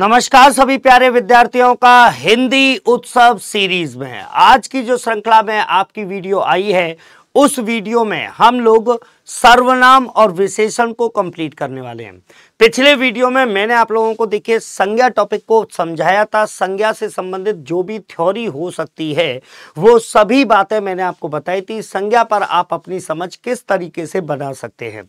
नमस्कार सभी प्यारे विद्यार्थियों का हिंदी उत्सव सीरीज में आज की जो श्रृंखला में आपकी वीडियो आई है उस वीडियो में हम लोग सर्वनाम और विशेषण को कंप्लीट करने वाले हैं पिछले वीडियो में मैंने आप लोगों को देखिए संज्ञा टॉपिक को समझाया था संज्ञा से संबंधित जो भी थ्योरी हो सकती है वो सभी बातें मैंने आपको बताई थी संज्ञा पर आप अपनी समझ किस तरीके से बना सकते हैं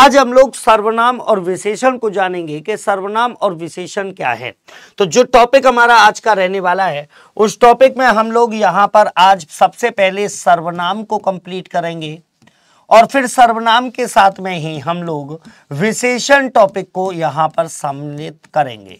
आज हम लोग सर्वनाम और विशेषण को जानेंगे कि सर्वनाम और विशेषण क्या है तो जो टॉपिक हमारा आज का रहने वाला है उस टॉपिक में हम लोग यहाँ पर आज सबसे पहले सर्वनाम को कंप्लीट करेंगे और फिर सर्वनाम के साथ में ही हम लोग विशेषण टॉपिक को यहां पर सम्मिलित करेंगे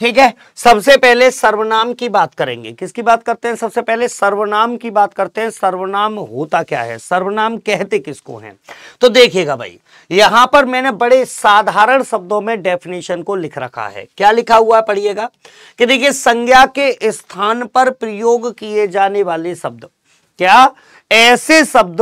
ठीक है सबसे पहले सर्वनाम की बात करेंगे किसकी बात करते हैं सबसे पहले सर्वनाम की बात करते हैं सर्वनाम होता क्या है सर्वनाम कहते किसको हैं तो देखिएगा भाई यहां पर मैंने बड़े साधारण शब्दों में डेफिनेशन को लिख रखा है क्या लिखा हुआ है पढ़िएगा कि देखिए संज्ञा के स्थान पर प्रयोग किए जाने वाले शब्द क्या ऐसे शब्द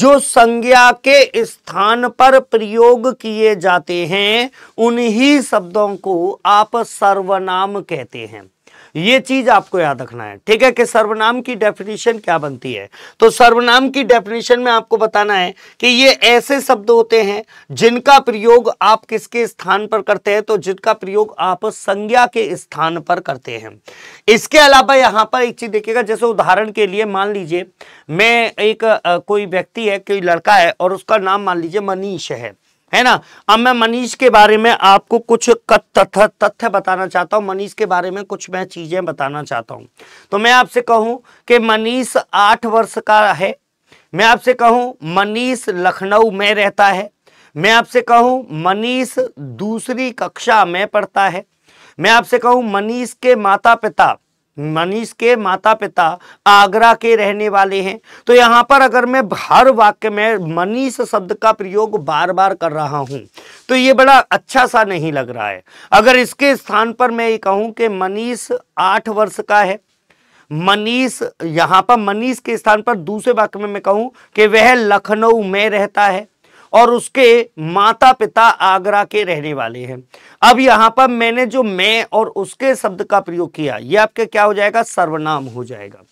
जो संज्ञा के स्थान पर प्रयोग किए जाते हैं उन्हीं शब्दों को आप सर्वनाम कहते हैं ये चीज आपको याद रखना है ठीक है कि सर्वनाम की डेफिनेशन क्या बनती है तो सर्वनाम की डेफिनेशन में आपको बताना है कि ये ऐसे शब्द होते हैं जिनका प्रयोग आप किसके स्थान पर करते हैं तो जिनका प्रयोग आप संज्ञा के स्थान पर करते हैं इसके अलावा यहाँ पर एक चीज देखिएगा जैसे उदाहरण के लिए मान लीजिए मैं एक कोई व्यक्ति है कोई लड़का है और उसका नाम मान लीजिए मनीष है है ना अब मैं मनीष के बारे में आपको कुछ तथ्य तथ्य बताना चाहता हूँ मनीष के बारे में कुछ मैं चीज़ें बताना चाहता हूँ तो मैं आपसे कहूँ कि मनीष आठ वर्ष का है मैं आपसे कहूँ मनीष लखनऊ में रहता है मैं आपसे कहूँ मनीष दूसरी कक्षा में पढ़ता है मैं आपसे कहूँ मनीष के माता पिता मनीष के माता पिता आगरा के रहने वाले हैं तो यहाँ पर अगर मैं हर वाक्य में मनीष शब्द का प्रयोग बार बार कर रहा हूं तो ये बड़ा अच्छा सा नहीं लग रहा है अगर इसके स्थान पर मैं ये कहूं कि मनीष आठ वर्ष का है मनीष यहां पर मनीष के स्थान पर दूसरे वाक्य में मैं कहूं कि वह लखनऊ में रहता है और उसके माता पिता आगरा के रहने वाले हैं अब यहां पर मैंने जो मैं और उसके शब्द का प्रयोग किया ये आपके क्या हो जाएगा सर्वनाम हो जाएगा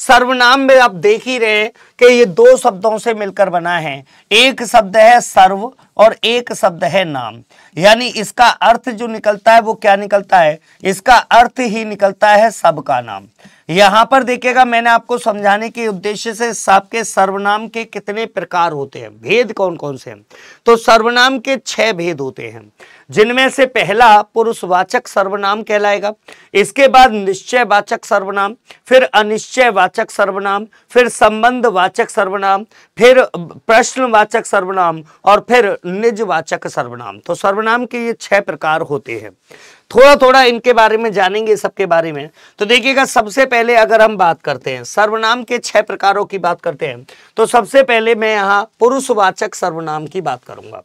सर्वनाम में आप देख ही रहे कि ये दो शब्दों से मिलकर बना है एक शब्द है सर्व और एक शब्द है नाम यानी इसका अर्थ जो निकलता है वो क्या निकलता है इसका अर्थ ही निकलता है सब का नाम यहां पर देखिएगा मैंने आपको समझाने के उद्देश्य से सबके सर्वनाम के कितने प्रकार होते हैं भेद कौन कौन से हैं तो सर्वनाम के छह भेद होते हैं जिनमें से पहला पुरुषवाचक सर्वनाम कहलाएगा इसके बाद निश्चयवाचक सर्वनाम फिर अनिश्चयवाचक सर्वनाम फिर संबंधवाचक सर्वनाम फिर प्रश्नवाचक सर्वनाम और फिर निजवाचक सर्वनाम तो सर्वनाम के ये छह प्रकार होते हैं थोड़ा थोड़ा इनके बारे में जानेंगे सबके बारे में तो देखिएगा सबसे पहले अगर हम बात करते हैं सर्वनाम के छह प्रकारों की बात करते हैं तो सबसे पहले मैं यहाँ पुरुषवाचक सर्वनाम की बात करूंगा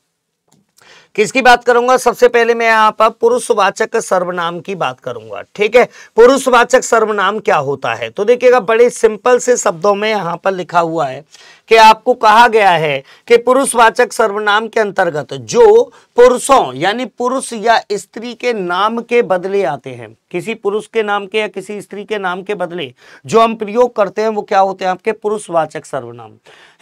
किसकी बात करूंगा सबसे पहले मैं यहाँ पर पुरुषवाचक सर्वनाम की बात करूंगा ठीक है पुरुषवाचक सर्वनाम क्या होता है तो देखिएगा बड़े सिंपल से शब्दों में यहाँ पर लिखा हुआ है कि आपको कहा गया है कि पुरुषवाचक सर्वनाम के अंतर्गत जो पुरुषों यानी पुरुष या स्त्री के नाम के बदले आते हैं किसी पुरुष के नाम के या किसी स्त्री के नाम के बदले जो हम प्रयोग करते हैं वो क्या होते हैं आपके पुरुषवाचक सर्वनाम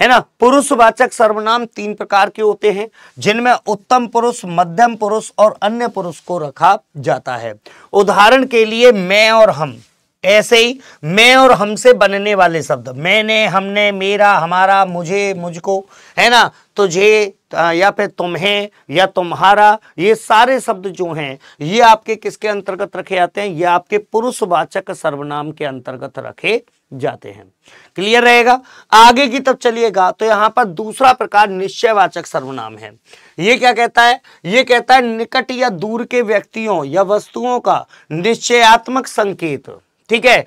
है ना पुरुषवाचक सर्वनाम तीन प्रकार के होते हैं जिनमें उत्तम पुरुष मध्यम पुरुष और अन्य पुरुष को रखा जाता है उदाहरण के लिए मैं और हम ऐसे ही मैं और हमसे बनने वाले शब्द मैंने हमने मेरा हमारा मुझे मुझको है ना तुझे तो या फिर तुम्हें या तुम्हारा ये सारे शब्द जो हैं ये आपके किसके अंतर्गत रखे जाते हैं ये आपके पुरुषवाचक सर्वनाम के अंतर्गत रखे जाते हैं क्लियर रहेगा आगे की तरफ चलिएगा तो यहाँ पर दूसरा प्रकार निश्चयवाचक सर्वनाम है ये क्या कहता है ये कहता है निकट या दूर के व्यक्तियों या वस्तुओं का निश्चयात्मक संकेत ठीक है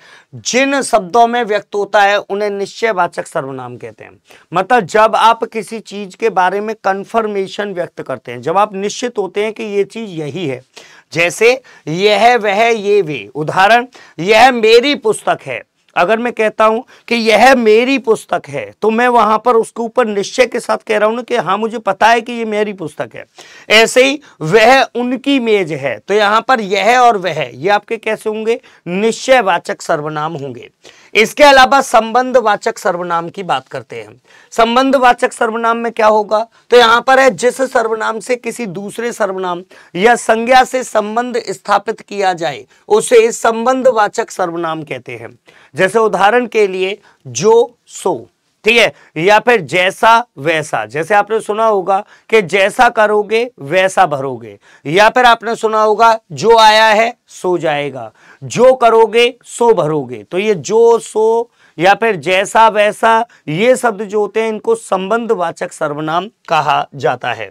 जिन शब्दों में व्यक्त होता है उन्हें निश्चयवाचक सर्वनाम कहते हैं मतलब जब आप किसी चीज के बारे में कंफर्मेशन व्यक्त करते हैं जब आप निश्चित होते हैं कि ये चीज यही है जैसे यह वह ये वे उदाहरण यह मेरी पुस्तक है अगर मैं कहता हूं कि यह मेरी पुस्तक है तो मैं वहां पर उसके ऊपर निश्चय के साथ कह रहा हूं ना कि हाँ मुझे पता है कि यह मेरी पुस्तक है ऐसे ही वह उनकी मेज है तो यहां पर यह और वह ये आपके कैसे होंगे निश्चयवाचक सर्वनाम होंगे इसके अलावा संबंधवाचक सर्वनाम की बात करते हैं संबंधवाचक सर्वनाम में क्या होगा तो यहां पर है जिस सर्वनाम से किसी दूसरे सर्वनाम या संज्ञा से संबंध स्थापित किया जाए उसे संबंधवाचक सर्वनाम कहते हैं जैसे उदाहरण के लिए जो सो ठीक है या फिर जैसा वैसा जैसे आपने सुना होगा कि जैसा करोगे वैसा भरोगे या फिर आपने सुना होगा जो आया है सो जाएगा जो करोगे सो भरोगे तो ये जो सो या फिर जैसा वैसा ये शब्द जो होते हैं इनको संबंधवाचक सर्वनाम कहा जाता है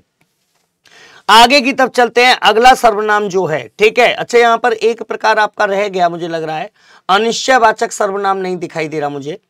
आगे की तरफ चलते हैं अगला सर्वनाम जो है ठीक है अच्छा यहां पर एक प्रकार आपका रह गया मुझे लग रहा है अनिश्चयवाचक सर्वनाम नहीं दिखाई दे रहा मुझे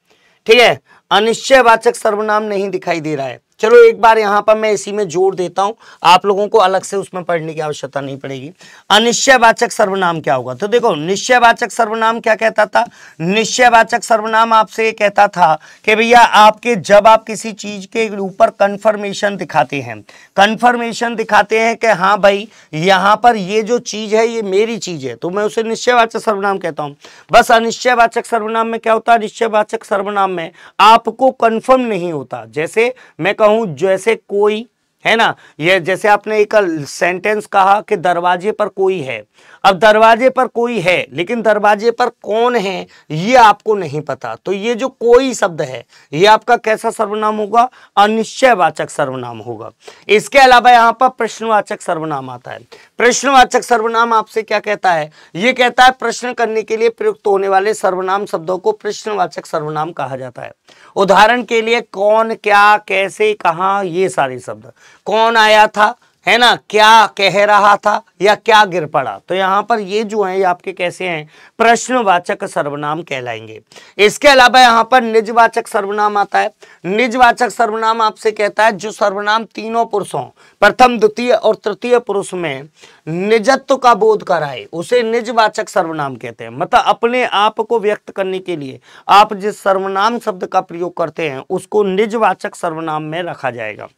ठीक है अनिश्चयवाचक सर्वनाम नहीं दिखाई दे रहा है चलो एक बार यहाँ पर मैं इसी में जोड़ देता हूँ आप लोगों को अलग से उसमें पढ़ने की आवश्यकता नहीं पड़ेगी अनिश्चयवाचक सर्वनाम क्या होगा तो देखो निश्चयवाचक सर्वनाम क्या कहता था निश्चयवाचक सर्वनाम आपसे ये कहता था कि भैया आपके जब आप किसी चीज़ के ऊपर कन्फर्मेशन दिखाते हैं कन्फर्मेशन दिखाते हैं कि हाँ भाई यहाँ पर ये जो चीज़ है ये मेरी चीज़ है तो मैं उसे निश्चयवाचक सर्वनाम कहता हूँ बस अनिश्चयवाचक सर्वनाम में क्या होता है निश्चयवाचक सर्वनाम में आपको कन्फर्म नहीं होता जैसे मैं हूं जैसे कोई है ना ये जैसे आपने एक सेंटेंस कहा कि दरवाजे पर कोई है अब दरवाजे पर कोई है लेकिन दरवाजे पर कौन है ये आपको नहीं पता तो ये जो कोई शब्द है ये आपका कैसा सर्वनाम होगा अनिश्चयवाचक सर्वनाम होगा इसके अलावा यहाँ पर प्रश्नवाचक सर्वनाम आता है प्रश्नवाचक सर्वनाम आपसे क्या कहता है ये कहता है प्रश्न करने के लिए प्रयुक्त होने वाले सर्वनाम शब्दों को प्रश्नवाचक सर्वनाम कहा जाता है उदाहरण के लिए कौन क्या कैसे कहा ये सारे शब्द कौन आया था है ना क्या कह रहा था या क्या गिर पड़ा तो यहाँ पर ये जो है ये आपके कैसे हैं प्रश्नवाचक सर्वनाम कहलाएंगे इसके अलावा यहाँ पर निजवाचक सर्वनाम आता है निजवाचक सर्वनाम आपसे कहता है जो सर्वनाम तीनों पुरुषों प्रथम द्वितीय और तृतीय पुरुष में निजत्व का बोध कराए उसे निजवाचक सर्वनाम कहते हैं मतलब अपने आप को व्यक्त करने के लिए आप जिस सर्वनाम शब्द का प्रयोग करते हैं उसको निजवाचक सर्वनाम में रखा जाएगा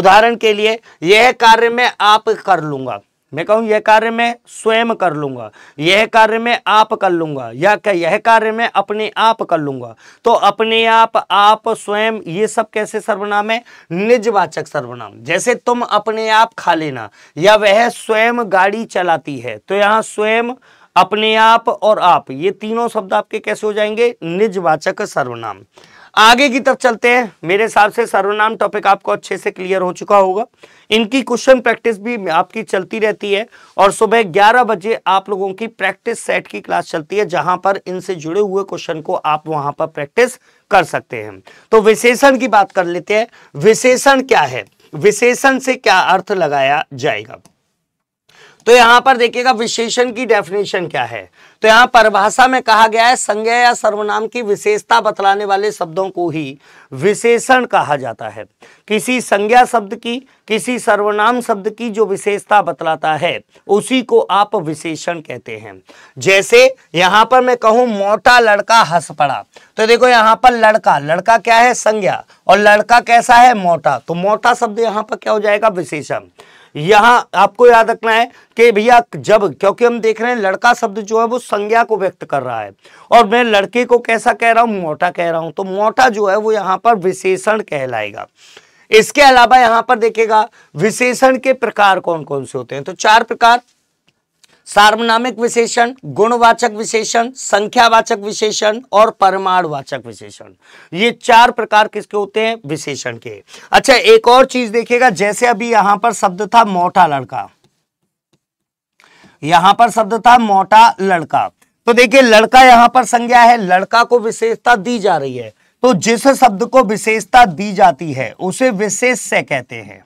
उदाहरण के लिए यह कार्य मैं आप कर लूंगा मैं कहूं यह कार्य मैं स्वयं कर लूंगा यह कार्य मैं आप कर लूंगा या क्या यह कार्य मैं अपने आप कर लूंगा तो अपने आप आप स्वयं ये सब कैसे सर्वनाम है निजवाचक सर्वनाम जैसे तुम अपने आप खा लेना या वह स्वयं गाड़ी चलाती है तो यहां स्वयं अपने आप और आप ये तीनों शब्द आपके कैसे हो जाएंगे निजवाचक सर्वनाम आगे की तरफ चलते हैं मेरे हिसाब से सर्वनाम टॉपिक आपको अच्छे से क्लियर हो चुका होगा इनकी क्वेश्चन प्रैक्टिस भी आपकी चलती रहती है और सुबह 11 बजे आप लोगों की प्रैक्टिस सेट की क्लास चलती है जहां पर इनसे जुड़े हुए क्वेश्चन को आप वहां पर प्रैक्टिस कर सकते हैं तो विशेषण की बात कर लेते हैं विशेषण क्या है विशेषण से क्या अर्थ लगाया जाएगा तो यहां पर देखिएगा विशेषण की डेफिनेशन क्या है तो यहाँ परिभाषा में कहा गया है संज्ञा या सर्वनाम की विशेषता बतलाने वाले शब्दों को ही विशेषण कहा जाता है किसी संज्ञा शब्द की किसी सर्वनाम शब्द की जो विशेषता बतलाता है उसी को आप विशेषण कहते हैं जैसे यहाँ पर मैं कहूं मोटा लड़का हंस पड़ा तो देखो यहाँ पर लड़का लड़का क्या है संज्ञा और लड़का कैसा है मोटा तो मोटा शब्द यहाँ पर क्या हो जाएगा विशेषण यहां आपको याद रखना है कि भैया जब क्योंकि हम देख रहे हैं लड़का शब्द जो है वो संज्ञा को व्यक्त कर रहा है और मैं लड़के को कैसा कह रहा हूं मोटा कह रहा हूं तो मोटा जो है वो यहां पर विशेषण कहलाएगा इसके अलावा यहां पर देखेगा विशेषण के प्रकार कौन कौन से होते हैं तो चार प्रकार सार्वनामिक विशेषण गुणवाचक विशेषण संख्यावाचक विशेषण और परमाणुवाचक विशेषण ये चार प्रकार किसके होते हैं विशेषण के अच्छा एक और चीज देखिएगा जैसे अभी यहां पर शब्द था मोटा लड़का यहां पर शब्द था मोटा लड़का तो देखिए लड़का यहां पर संज्ञा है लड़का को विशेषता दी जा रही है तो जिस शब्द को विशेषता दी जाती है उसे विशेष से कहते हैं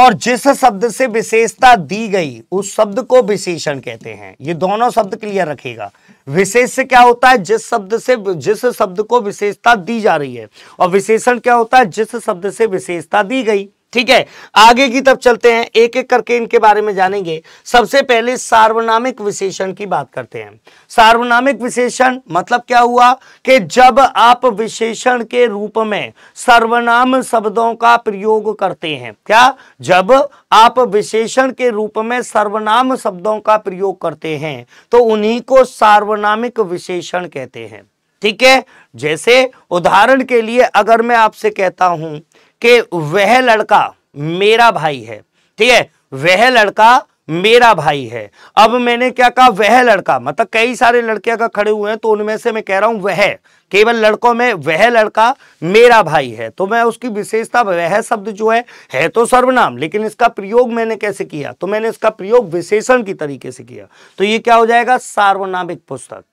और जिस शब्द से विशेषता दी गई उस शब्द को विशेषण कहते हैं ये दोनों शब्द क्लियर रखेगा विशेष से क्या होता है जिस शब्द से जिस शब्द को विशेषता दी जा रही है और विशेषण क्या होता है जिस शब्द से विशेषता दी गई ठीक है आगे की तरफ चलते हैं एक एक करके इनके बारे में जानेंगे सबसे पहले सार्वनामिक विशेषण की बात करते हैं सार्वनामिक विशेषण मतलब क्या हुआ कि जब आप विशेषण के रूप में सर्वनाम शब्दों का प्रयोग करते हैं क्या जब आप विशेषण के रूप में सर्वनाम शब्दों का प्रयोग करते हैं तो उन्हीं को सार्वनामिक विशेषण कहते हैं ठीक है जैसे उदाहरण के लिए अगर मैं आपसे कहता हूं कि वह लड़का मेरा भाई है ठीक है वह लड़का मेरा भाई है अब मैंने क्या कहा वह लड़का मतलब कई सारे लड़के अगर खड़े हुए हैं तो उनमें से मैं कह रहा हूं वह केवल लड़कों में वह लड़का मेरा भाई है तो मैं उसकी विशेषता वह शब्द जो है है तो सर्वनाम लेकिन इसका प्रयोग मैंने कैसे किया तो मैंने इसका प्रयोग विशेषण की तरीके से किया तो ये क्या हो जाएगा सार्वनामिक पुस्तक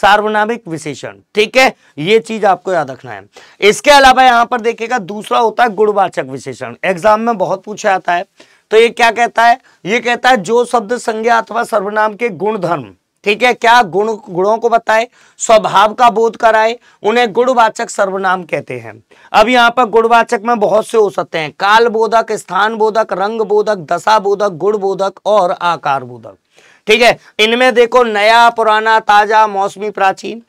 सार्वनामिक विशेषण ठीक है ये चीज आपको याद रखना है इसके अलावा यहाँ पर देखिएगा दूसरा होता है गुणवाचक विशेषण एग्जाम में बहुत पूछा जाता है तो ये क्या कहता है ये कहता है जो शब्द संज्ञा अथवा सर्वनाम के गुण धर्म ठीक है क्या गुण गुणों को बताए स्वभाव का बोध कराए उन्हें गुणवाचक सर्वनाम कहते हैं अब यहाँ पर गुणवाचक में बहुत से हो सकते हैं काल बोधक स्थान बोधक रंग बोधक दशा बोधक गुण बोधक और आकार बोधक ठीक है इनमें देखो नया पुराना ताजा मौसमी प्राचीन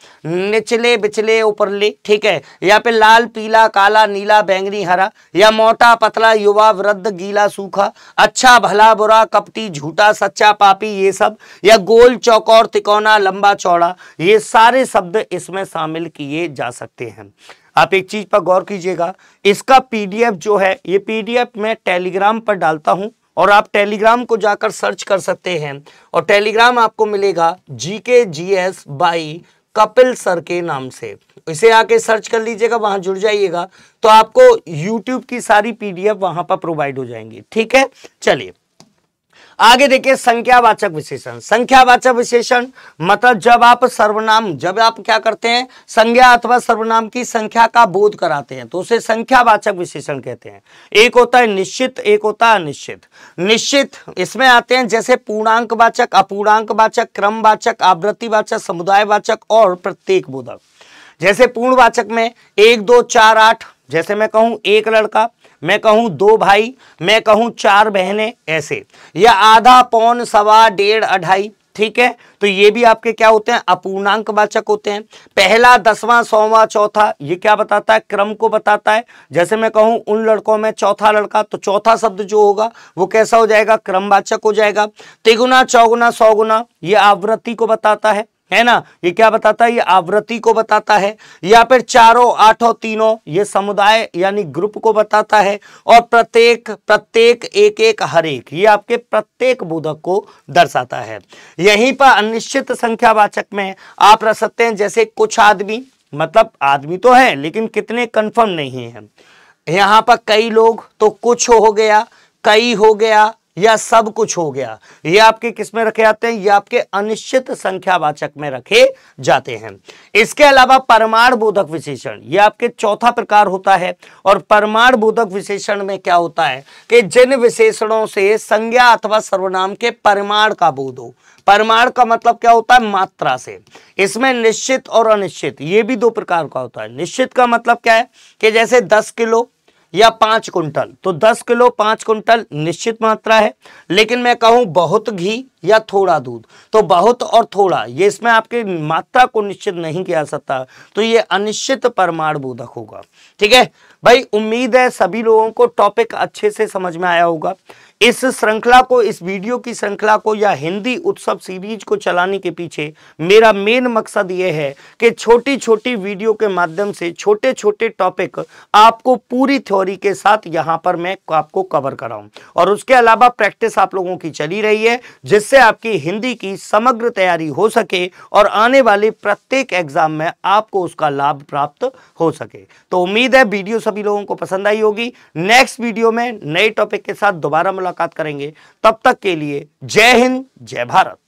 निचले बिचले उपरले ठीक है या पे लाल पीला काला नीला बैंगनी हरा या मोटा पतला युवा वृद्ध गीला सूखा अच्छा भला बुरा कपटी झूठा सच्चा पापी ये सब या गोल चौकोर तिकोना लंबा चौड़ा ये सारे शब्द इसमें शामिल किए जा सकते हैं आप एक चीज पर गौर कीजिएगा इसका पीडीएफ जो है ये पीडीएफ मैं टेलीग्राम पर डालता हूं और आप टेलीग्राम को जाकर सर्च कर सकते हैं और टेलीग्राम आपको मिलेगा G K G S by Kapil sir के नाम से इसे आके सर्च कर लीजिएगा वहां जुड़ जाइएगा तो आपको यूट्यूब की सारी पीडीएफ वहां पर प्रोवाइड हो जाएंगी ठीक है चलिए आगे देखिए संख्यावाचक विशेषण संख्यावाचक विशेषण मतलब जब आप सर्वनाम जब आप क्या करते हैं संज्ञा अथवा सर्वनाम की संख्या का बोध कराते हैं तो उसे संख्यावाचक विशेषण कहते हैं एक होता है निश्चित एक होता है अनिश्चित निश्चित इसमें आते हैं जैसे पूर्णांकवाचक अपूर्णांकवाचक क्रमवाचक आवृत्तिवाचक समुदायवाचक और प्रत्येक बोधक जैसे पूर्णवाचक में एक दो चार आठ जैसे मैं कहूँ एक लड़का मैं कहूं दो भाई मैं कहूँ चार बहनें ऐसे या आधा पौन सवा डेढ़ अढ़ाई ठीक है तो ये भी आपके क्या होते हैं अपूर्णांक वाचक होते हैं पहला दसवां सौवा चौथा ये क्या बताता है क्रम को बताता है जैसे मैं कहूं उन लड़कों में चौथा लड़का तो चौथा शब्द जो होगा वो कैसा हो जाएगा क्रमवाचक हो जाएगा तिगुना चौगुना सौगुना ये आवृत्ति को बताता है है ना ये क्या बताता है ये आवृत्ति को बताता है या फिर चारों आठों तीनों ये समुदाय यानी ग्रुप को बताता है और प्रत्येक प्रत्येक एक एक हर एक ये आपके प्रत्येक बोधक को दर्शाता है यहीं पर अनिश्चित संख्यावाचक में आप रख सकते हैं जैसे कुछ आदमी मतलब आदमी तो है लेकिन कितने कंफर्म नहीं है यहाँ पर कई लोग तो कुछ हो गया कई हो गया या सब कुछ हो गया ये आपके किस में रखे जाते हैं ये आपके अनिश्चित संख्यावाचक में रखे जाते हैं इसके अलावा परमाणु बोधक विशेषण ये आपके चौथा प्रकार होता है और परमाणु बोधक विशेषण में क्या होता है कि जिन विशेषणों से संज्ञा अथवा सर्वनाम के परमाणु का बोध हो परमाणु का मतलब क्या होता है मात्रा से इसमें निश्चित और अनिश्चित ये भी दो प्रकार का होता है निश्चित का मतलब क्या है कि जैसे दस किलो या पांच कुंटल तो दस किलो पांच कुंटल निश्चित मात्रा है लेकिन मैं कहूं बहुत घी या थोड़ा दूध तो बहुत और थोड़ा ये इसमें आपकी मात्रा को निश्चित नहीं किया सकता तो ये अनिश्चित परमाणु बोधक होगा ठीक है भाई उम्मीद है सभी लोगों को टॉपिक अच्छे से समझ में आया होगा इस श्रृंखला को इस वीडियो की श्रृंखला को या हिंदी उत्सव सीरीज को चलाने के पीछे मेरा मेन मकसद यह है कि छोटी छोटी वीडियो के माध्यम से छोटे छोटे टॉपिक आपको पूरी थ्योरी के साथ यहां पर मैं आपको कवर कराऊं और उसके अलावा प्रैक्टिस आप लोगों की चली रही है जिससे आपकी हिंदी की समग्र तैयारी हो सके और आने वाले प्रत्येक एग्जाम में आपको उसका लाभ प्राप्त हो सके तो उम्मीद है वीडियो सभी लोगों को पसंद आई होगी नेक्स्ट वीडियो में नए टॉपिक के साथ दोबारा मुलाकात मुलाकात करेंगे तब तक के लिए जय हिंद जय भारत